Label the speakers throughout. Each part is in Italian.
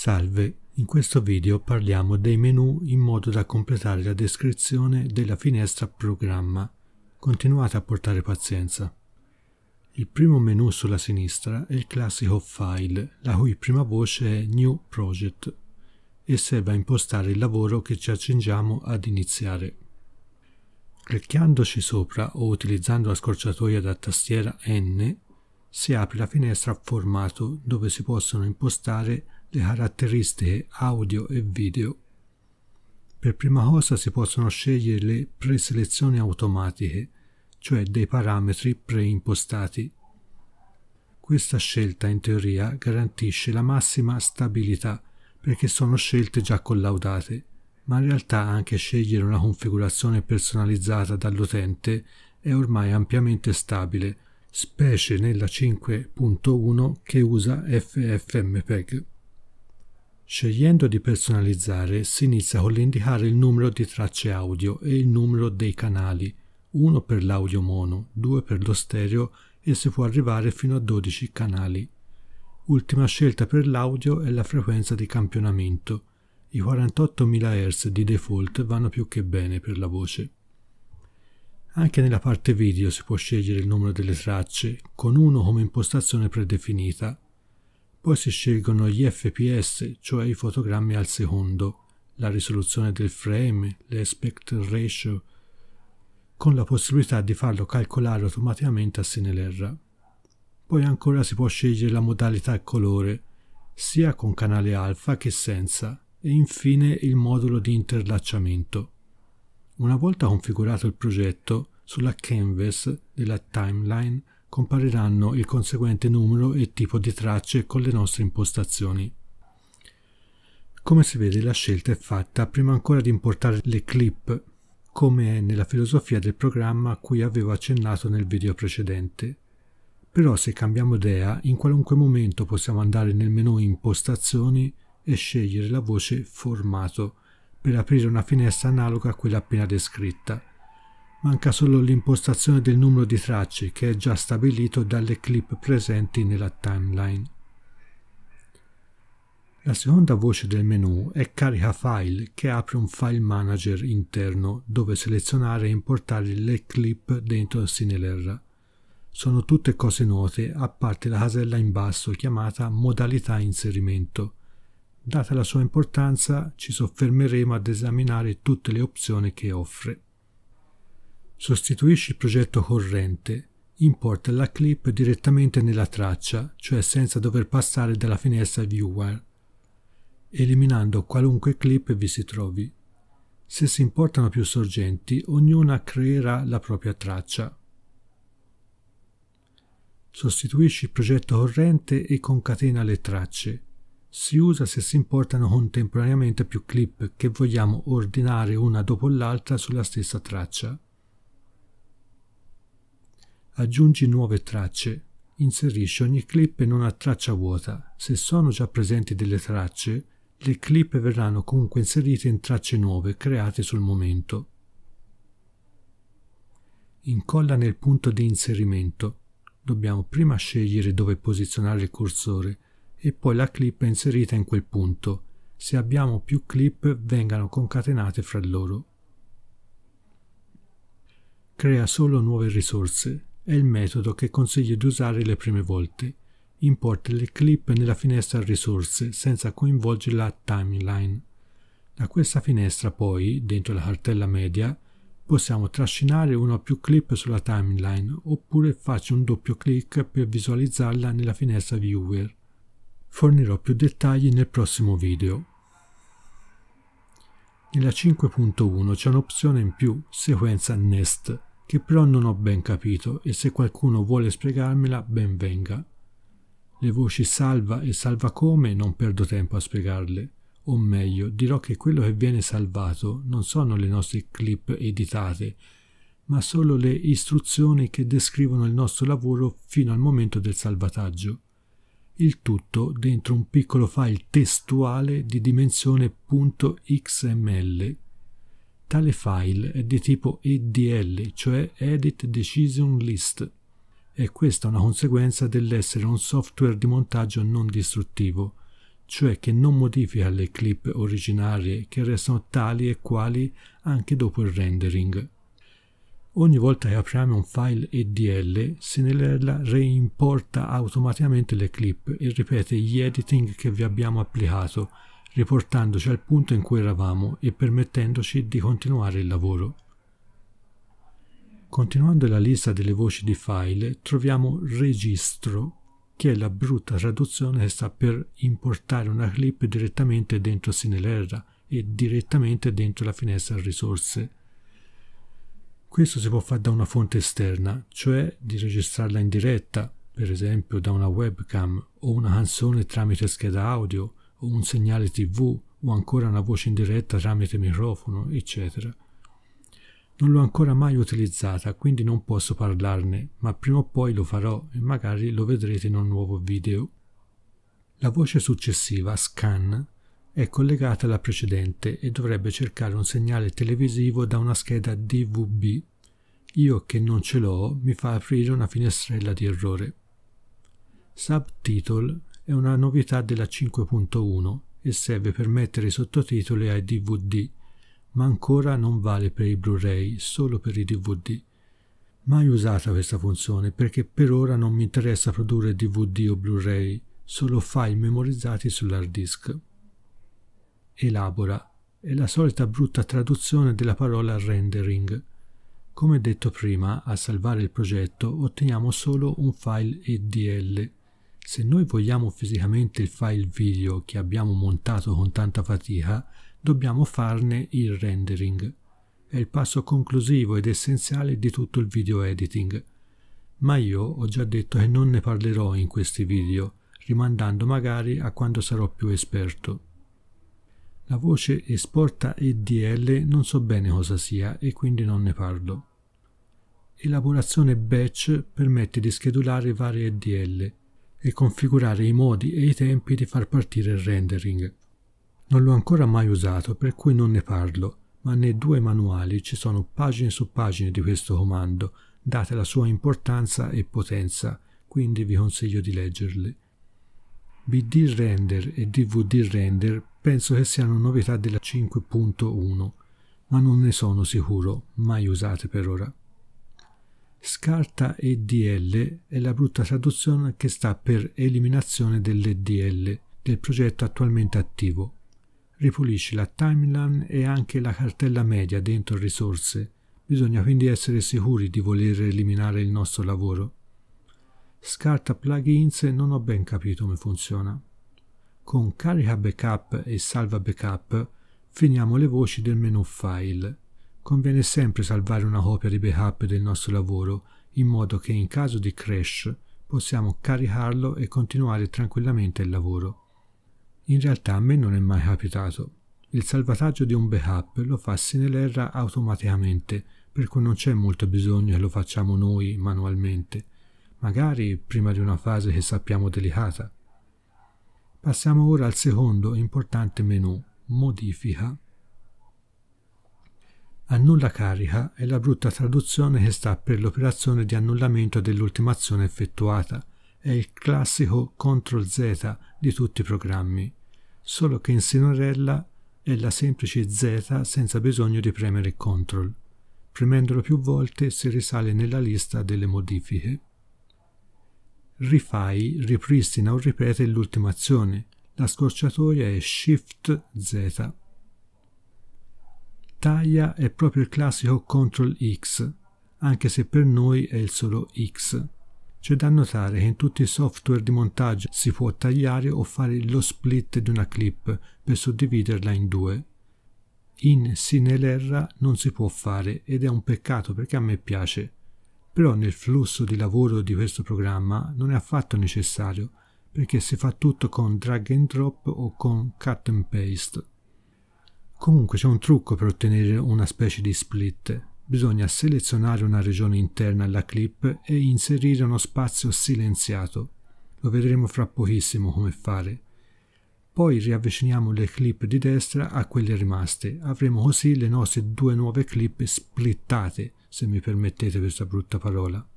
Speaker 1: Salve, in questo video parliamo dei menu in modo da completare la descrizione della finestra programma. Continuate a portare pazienza. Il primo menu sulla sinistra è il classico file, la cui prima voce è New Project e serve a impostare il lavoro che ci accingiamo ad iniziare. Clicchiandoci sopra o utilizzando la scorciatoia da tastiera N si apre la finestra Formato dove si possono impostare le caratteristiche audio e video. Per prima cosa si possono scegliere le preselezioni automatiche, cioè dei parametri preimpostati. Questa scelta in teoria garantisce la massima stabilità perché sono scelte già collaudate, ma in realtà anche scegliere una configurazione personalizzata dall'utente è ormai ampiamente stabile, specie nella 5.1 che usa FFmpeg. Scegliendo di personalizzare si inizia con l'indicare il numero di tracce audio e il numero dei canali, uno per l'audio mono, due per lo stereo e si può arrivare fino a 12 canali. Ultima scelta per l'audio è la frequenza di campionamento. I 48.000 Hz di default vanno più che bene per la voce. Anche nella parte video si può scegliere il numero delle tracce, con uno come impostazione predefinita poi si scelgono gli FPS, cioè i fotogrammi al secondo, la risoluzione del frame, l'aspect ratio, con la possibilità di farlo calcolare automaticamente a CineLR. Poi ancora si può scegliere la modalità colore, sia con canale alfa che senza, e infine il modulo di interlacciamento. Una volta configurato il progetto, sulla canvas della timeline compariranno il conseguente numero e tipo di tracce con le nostre impostazioni. Come si vede la scelta è fatta prima ancora di importare le clip, come è nella filosofia del programma a cui avevo accennato nel video precedente. Però se cambiamo idea, in qualunque momento possiamo andare nel menu Impostazioni e scegliere la voce Formato per aprire una finestra analoga a quella appena descritta Manca solo l'impostazione del numero di tracce che è già stabilito dalle clip presenti nella timeline. La seconda voce del menu è Carica File che apre un file manager interno dove selezionare e importare le clip dentro il Cinelera. Sono tutte cose note a parte la casella in basso chiamata Modalità inserimento. Data la sua importanza ci soffermeremo ad esaminare tutte le opzioni che offre. Sostituisci il progetto corrente, importa la clip direttamente nella traccia, cioè senza dover passare dalla finestra Viewer, eliminando qualunque clip vi si trovi. Se si importano più sorgenti, ognuna creerà la propria traccia. Sostituisci il progetto corrente e concatena le tracce. Si usa se si importano contemporaneamente più clip che vogliamo ordinare una dopo l'altra sulla stessa traccia aggiungi nuove tracce, inserisci ogni clip in una traccia vuota. Se sono già presenti delle tracce, le clip verranno comunque inserite in tracce nuove create sul momento. Incolla nel punto di inserimento. Dobbiamo prima scegliere dove posizionare il cursore e poi la clip è inserita in quel punto. Se abbiamo più clip vengano concatenate fra loro. Crea solo nuove risorse è il metodo che consiglio di usare le prime volte. Importa le clip nella finestra risorse senza coinvolgere la timeline. Da questa finestra poi, dentro la cartella media, possiamo trascinare una o più clip sulla timeline oppure farci un doppio clic per visualizzarla nella finestra viewer. Fornirò più dettagli nel prossimo video. Nella 5.1 c'è un'opzione in più, sequenza Nest, che però non ho ben capito e se qualcuno vuole spiegarmela ben venga. Le voci salva e salva come non perdo tempo a spiegarle, o meglio dirò che quello che viene salvato non sono le nostre clip editate, ma solo le istruzioni che descrivono il nostro lavoro fino al momento del salvataggio. Il tutto dentro un piccolo file testuale di dimensione .xml Tale file è di tipo EDL, cioè Edit Decision List, e questa è una conseguenza dell'essere un software di montaggio non distruttivo, cioè che non modifica le clip originarie che restano tali e quali anche dopo il rendering. Ogni volta che apriamo un file EDL, Sinelella reimporta automaticamente le clip e ripete gli editing che vi abbiamo applicato riportandoci al punto in cui eravamo e permettendoci di continuare il lavoro. Continuando la lista delle voci di file, troviamo registro, che è la brutta traduzione che sta per importare una clip direttamente dentro CineLR e direttamente dentro la finestra risorse. Questo si può fare da una fonte esterna, cioè di registrarla in diretta, per esempio da una webcam o una canzone tramite scheda audio, o un segnale tv o ancora una voce in diretta tramite microfono, eccetera. Non l'ho ancora mai utilizzata, quindi non posso parlarne, ma prima o poi lo farò e magari lo vedrete in un nuovo video. La voce successiva, scan, è collegata alla precedente e dovrebbe cercare un segnale televisivo da una scheda DVB. Io che non ce l'ho mi fa aprire una finestrella di errore. Subtitle è una novità della 5.1 e serve per mettere i sottotitoli ai DVD, ma ancora non vale per i Blu-ray, solo per i DVD. Mai usata questa funzione perché per ora non mi interessa produrre DVD o Blu-ray, solo file memorizzati sull'hard disk. Elabora è la solita brutta traduzione della parola rendering. Come detto prima, a salvare il progetto otteniamo solo un file EDL se noi vogliamo fisicamente il file video che abbiamo montato con tanta fatica, dobbiamo farne il rendering. È il passo conclusivo ed essenziale di tutto il video editing. Ma io ho già detto che non ne parlerò in questi video, rimandando magari a quando sarò più esperto. La voce esporta EDL non so bene cosa sia e quindi non ne parlo. Elaborazione batch permette di schedulare varie EDL e configurare i modi e i tempi di far partire il rendering. Non l'ho ancora mai usato, per cui non ne parlo, ma nei due manuali ci sono pagine su pagine di questo comando, date la sua importanza e potenza, quindi vi consiglio di leggerli. BD Render e DVD Render penso che siano novità della 5.1, ma non ne sono sicuro, mai usate per ora. Scarta EDL è la brutta traduzione che sta per eliminazione dell'EDL del progetto attualmente attivo. Ripulisce la timeline e anche la cartella media dentro risorse. Bisogna quindi essere sicuri di voler eliminare il nostro lavoro. Scarta plugins non ho ben capito come funziona. Con carica backup e salva backup finiamo le voci del menu file conviene sempre salvare una copia di backup del nostro lavoro in modo che in caso di crash possiamo caricarlo e continuare tranquillamente il lavoro. In realtà a me non è mai capitato. Il salvataggio di un backup lo fa Sinelerra automaticamente, per cui non c'è molto bisogno che lo facciamo noi manualmente, magari prima di una fase che sappiamo delicata. Passiamo ora al secondo importante menu, modifica annulla carica è la brutta traduzione che sta per l'operazione di annullamento dell'ultima azione effettuata. È il classico CTRL Z di tutti i programmi, solo che in Sinorella è la semplice Z senza bisogno di premere CTRL. Premendolo più volte si risale nella lista delle modifiche. Rifai ripristina o ripete l'ultima azione. La scorciatoia è Shift Z taglia è proprio il classico CTRL X, anche se per noi è il solo X. C'è da notare che in tutti i software di montaggio si può tagliare o fare lo split di una clip per suddividerla in due. In Sinelera non si può fare ed è un peccato perché a me piace. Però nel flusso di lavoro di questo programma non è affatto necessario perché si fa tutto con drag and drop o con cut and paste. Comunque c'è un trucco per ottenere una specie di split. Bisogna selezionare una regione interna alla clip e inserire uno spazio silenziato. Lo vedremo fra pochissimo come fare. Poi riavviciniamo le clip di destra a quelle rimaste. Avremo così le nostre due nuove clip splittate, se mi permettete questa brutta parola.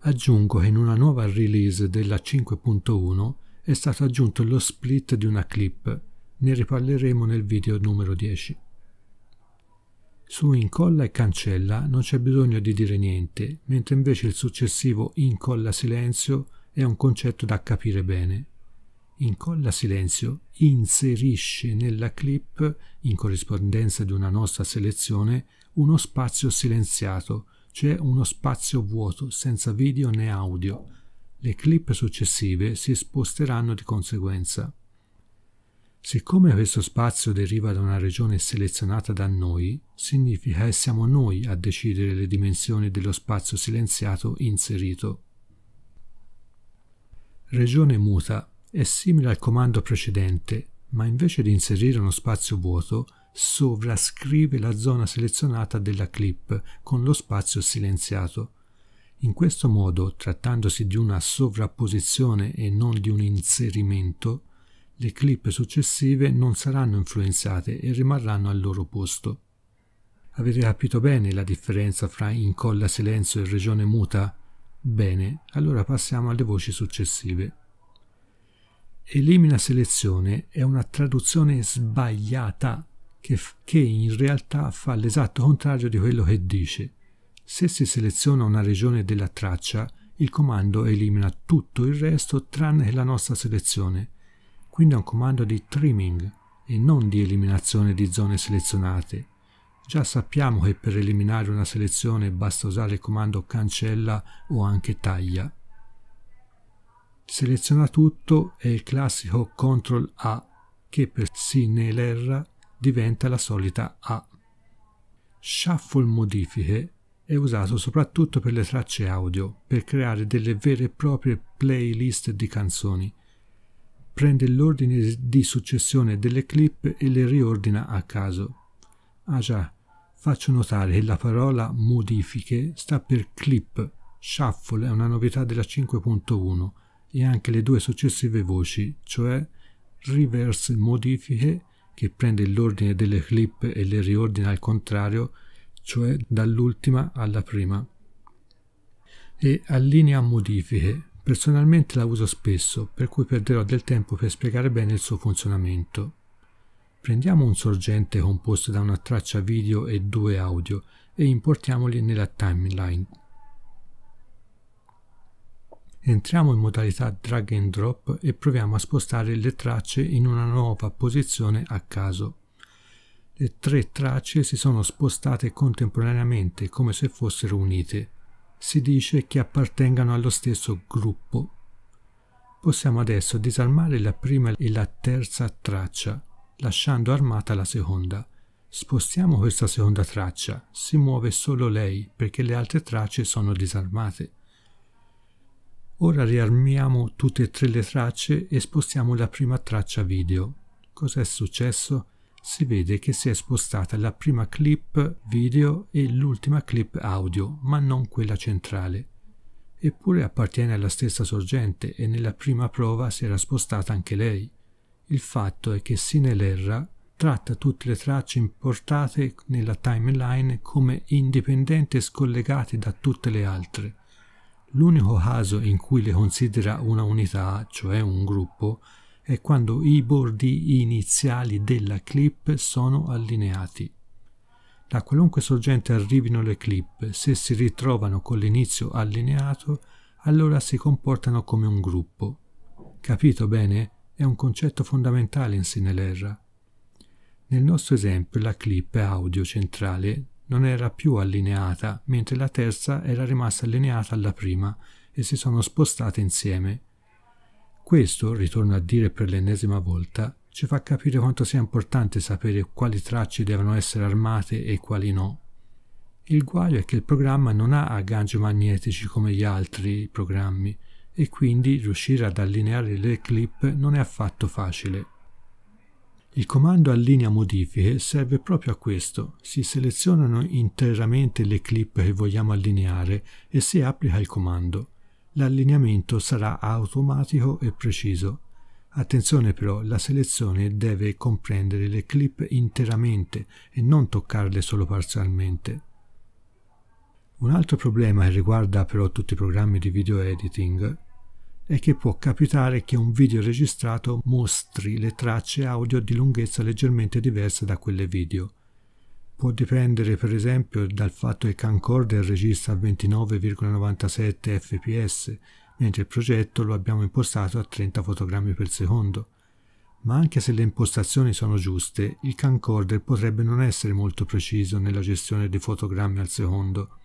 Speaker 1: Aggiungo che in una nuova release della 5.1 è stato aggiunto lo split di una clip, ne riparleremo nel video numero 10. Su incolla e cancella non c'è bisogno di dire niente, mentre invece il successivo incolla silenzio è un concetto da capire bene. Incolla silenzio inserisce nella clip, in corrispondenza di una nostra selezione, uno spazio silenziato, cioè uno spazio vuoto, senza video né audio, le clip successive si sposteranno di conseguenza. Siccome questo spazio deriva da una regione selezionata da noi, significa che siamo noi a decidere le dimensioni dello spazio silenziato inserito. Regione muta è simile al comando precedente, ma invece di inserire uno spazio vuoto, sovrascrive la zona selezionata della clip con lo spazio silenziato in questo modo, trattandosi di una sovrapposizione e non di un inserimento, le clip successive non saranno influenzate e rimarranno al loro posto. Avete capito bene la differenza fra incolla silenzio e regione muta? Bene, allora passiamo alle voci successive. Elimina selezione è una traduzione sbagliata che, che in realtà fa l'esatto contrario di quello che dice. Se si seleziona una regione della traccia, il comando elimina tutto il resto tranne la nostra selezione. Quindi è un comando di trimming e non di eliminazione di zone selezionate. Già sappiamo che per eliminare una selezione basta usare il comando cancella o anche taglia. Seleziona tutto è il classico CTRL A che per SINELERRA diventa la solita A. Shuffle modifiche è usato soprattutto per le tracce audio, per creare delle vere e proprie playlist di canzoni. Prende l'ordine di successione delle clip e le riordina a caso. Ah già, faccio notare che la parola modifiche sta per clip. Shuffle è una novità della 5.1 e anche le due successive voci, cioè reverse modifiche, che prende l'ordine delle clip e le riordina al contrario, cioè dall'ultima alla prima. E allinea modifiche. Personalmente la uso spesso, per cui perderò del tempo per spiegare bene il suo funzionamento. Prendiamo un sorgente composto da una traccia video e due audio e importiamoli nella timeline. Entriamo in modalità drag and drop e proviamo a spostare le tracce in una nuova posizione a caso le tre tracce si sono spostate contemporaneamente come se fossero unite. Si dice che appartengano allo stesso gruppo. Possiamo adesso disarmare la prima e la terza traccia, lasciando armata la seconda. Spostiamo questa seconda traccia, si muove solo lei perché le altre tracce sono disarmate. Ora riarmiamo tutte e tre le tracce e spostiamo la prima traccia video. Cos'è successo? si vede che si è spostata la prima clip video e l'ultima clip audio, ma non quella centrale. Eppure appartiene alla stessa sorgente e nella prima prova si era spostata anche lei. Il fatto è che Sinelerra tratta tutte le tracce importate nella timeline come indipendenti e scollegate da tutte le altre. L'unico caso in cui le considera una unità, cioè un gruppo, è quando i bordi iniziali della clip sono allineati. Da qualunque sorgente arrivino le clip, se si ritrovano con l'inizio allineato, allora si comportano come un gruppo. Capito bene? È un concetto fondamentale in Sinelerra. Nel nostro esempio la clip audio centrale non era più allineata, mentre la terza era rimasta allineata alla prima e si sono spostate insieme. Questo, ritorno a dire per l'ennesima volta, ci fa capire quanto sia importante sapere quali tracce devono essere armate e quali no. Il guaio è che il programma non ha agganci magnetici come gli altri programmi e quindi riuscire ad allineare le clip non è affatto facile. Il comando allinea modifiche serve proprio a questo, si selezionano interamente le clip che vogliamo allineare e si applica il comando l'allineamento sarà automatico e preciso. Attenzione però, la selezione deve comprendere le clip interamente e non toccarle solo parzialmente. Un altro problema che riguarda però tutti i programmi di video editing è che può capitare che un video registrato mostri le tracce audio di lunghezza leggermente diverse da quelle video. Può dipendere per esempio dal fatto che Camcorder registra a 29,97 fps, mentre il progetto lo abbiamo impostato a 30 fotogrammi per secondo. Ma anche se le impostazioni sono giuste, il camcorder potrebbe non essere molto preciso nella gestione dei fotogrammi al secondo.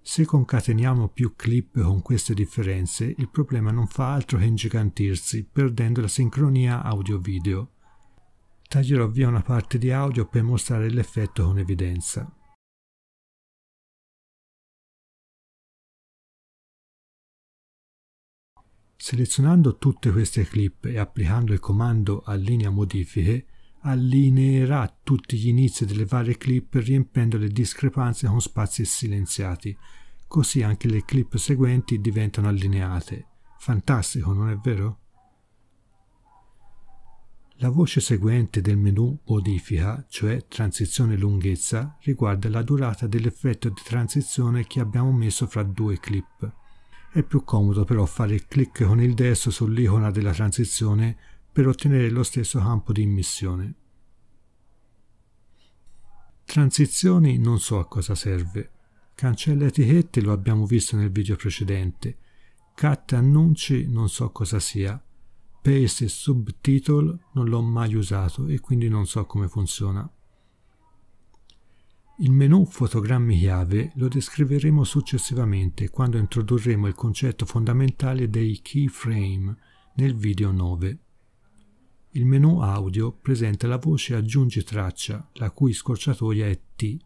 Speaker 1: Se concateniamo più clip con queste differenze, il problema non fa altro che ingigantirsi, perdendo la sincronia audio-video taglierò via una parte di audio per mostrare l'effetto con evidenza. Selezionando tutte queste clip e applicando il comando Allinea modifiche, allineerà tutti gli inizi delle varie clip riempendo le discrepanze con spazi silenziati, così anche le clip seguenti diventano allineate. Fantastico, non è vero? La voce seguente del menu modifica, cioè transizione lunghezza, riguarda la durata dell'effetto di transizione che abbiamo messo fra due clip. È più comodo però fare il clic con il destro sull'icona della transizione per ottenere lo stesso campo di immissione. Transizioni non so a cosa serve. Cancella etichette lo abbiamo visto nel video precedente. Cut annunci non so cosa sia paste e Subtitle non l'ho mai usato e quindi non so come funziona. Il menu fotogrammi chiave lo descriveremo successivamente quando introdurremo il concetto fondamentale dei keyframe nel video 9. Il menu audio presenta la voce aggiungi traccia, la cui scorciatoia è T.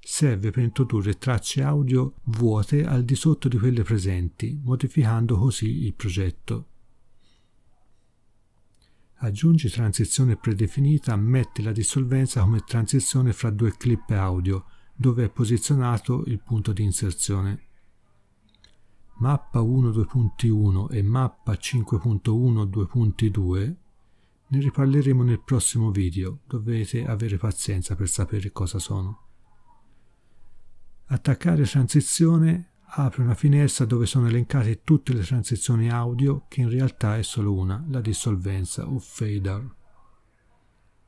Speaker 1: Serve per introdurre tracce audio vuote al di sotto di quelle presenti, modificando così il progetto. Aggiungi transizione predefinita, metti la dissolvenza come transizione fra due clip audio, dove è posizionato il punto di inserzione. Mappa 1.2.1 e mappa 5.1.2.2 ne riparleremo nel prossimo video, dovete avere pazienza per sapere cosa sono. Attaccare transizione apre una finestra dove sono elencate tutte le transizioni audio che in realtà è solo una, la dissolvenza o fader.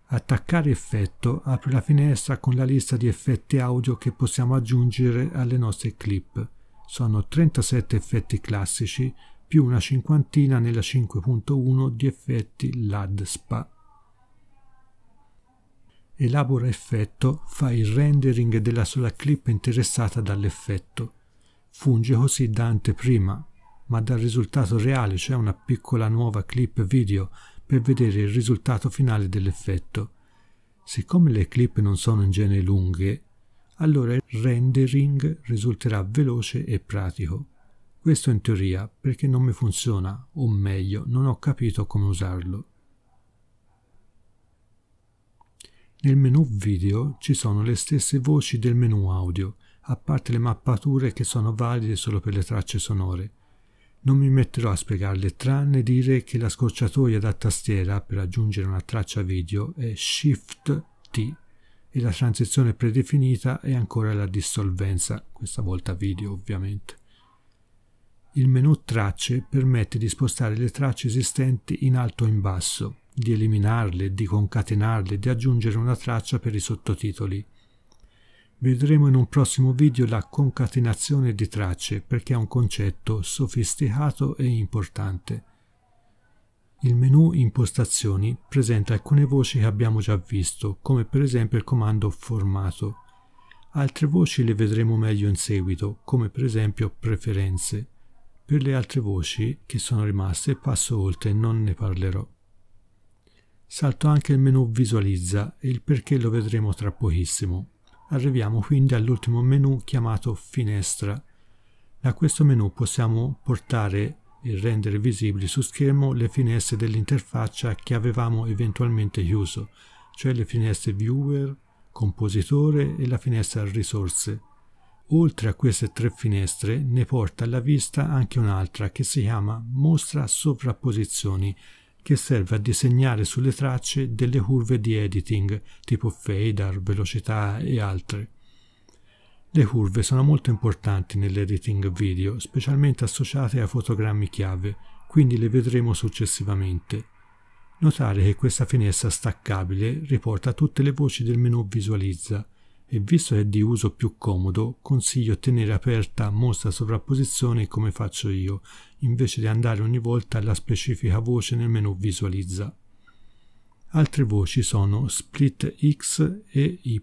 Speaker 1: Attaccare effetto apre la finestra con la lista di effetti audio che possiamo aggiungere alle nostre clip. Sono 37 effetti classici più una cinquantina nella 5.1 di effetti LADSPA. Elabora effetto fa il rendering della sola clip interessata dall'effetto funge così da anteprima, ma dal risultato reale, cioè una piccola nuova clip video per vedere il risultato finale dell'effetto. Siccome le clip non sono in genere lunghe, allora il rendering risulterà veloce e pratico. Questo in teoria perché non mi funziona, o meglio, non ho capito come usarlo. Nel menu video ci sono le stesse voci del menu audio, a parte le mappature che sono valide solo per le tracce sonore. Non mi metterò a spiegarle, tranne dire che la scorciatoia da tastiera per aggiungere una traccia video è Shift T e la transizione predefinita è ancora la dissolvenza, questa volta video ovviamente. Il menu Tracce permette di spostare le tracce esistenti in alto o in basso, di eliminarle, di concatenarle, di aggiungere una traccia per i sottotitoli. Vedremo in un prossimo video la concatenazione di tracce perché è un concetto sofisticato e importante. Il menu Impostazioni presenta alcune voci che abbiamo già visto, come per esempio il comando Formato. Altre voci le vedremo meglio in seguito, come per esempio Preferenze. Per le altre voci che sono rimaste passo oltre, e non ne parlerò. Salto anche il menu Visualizza e il perché lo vedremo tra pochissimo. Arriviamo quindi all'ultimo menu chiamato Finestra. Da questo menu possiamo portare e rendere visibili su schermo le finestre dell'interfaccia che avevamo eventualmente chiuso, cioè le finestre Viewer, Compositore e la finestra Risorse. Oltre a queste tre finestre ne porta alla vista anche un'altra che si chiama Mostra Sovrapposizioni, che serve a disegnare sulle tracce delle curve di editing, tipo fader, velocità e altre. Le curve sono molto importanti nell'editing video, specialmente associate a fotogrammi chiave, quindi le vedremo successivamente. Notare che questa finestra staccabile riporta tutte le voci del menu Visualizza, e visto che è di uso più comodo, consiglio tenere aperta mostra sovrapposizione come faccio io, invece di andare ogni volta alla specifica voce nel menu visualizza. Altre voci sono split X e Y,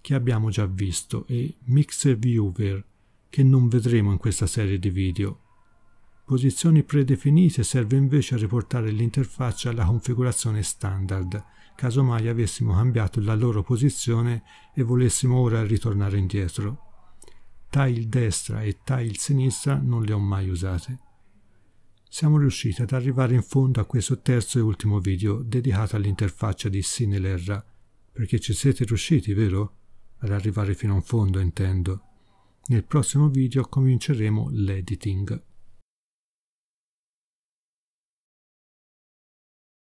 Speaker 1: che abbiamo già visto, e mixer viewer, che non vedremo in questa serie di video. Posizioni predefinite serve invece a riportare l'interfaccia alla configurazione standard, casomai avessimo cambiato la loro posizione e volessimo ora ritornare indietro. Tile destra e tile sinistra non le ho mai usate. Siamo riusciti ad arrivare in fondo a questo terzo e ultimo video dedicato all'interfaccia di Cinelerra, perché ci siete riusciti, vero? Ad arrivare fino in fondo, intendo. Nel prossimo video cominceremo l'editing.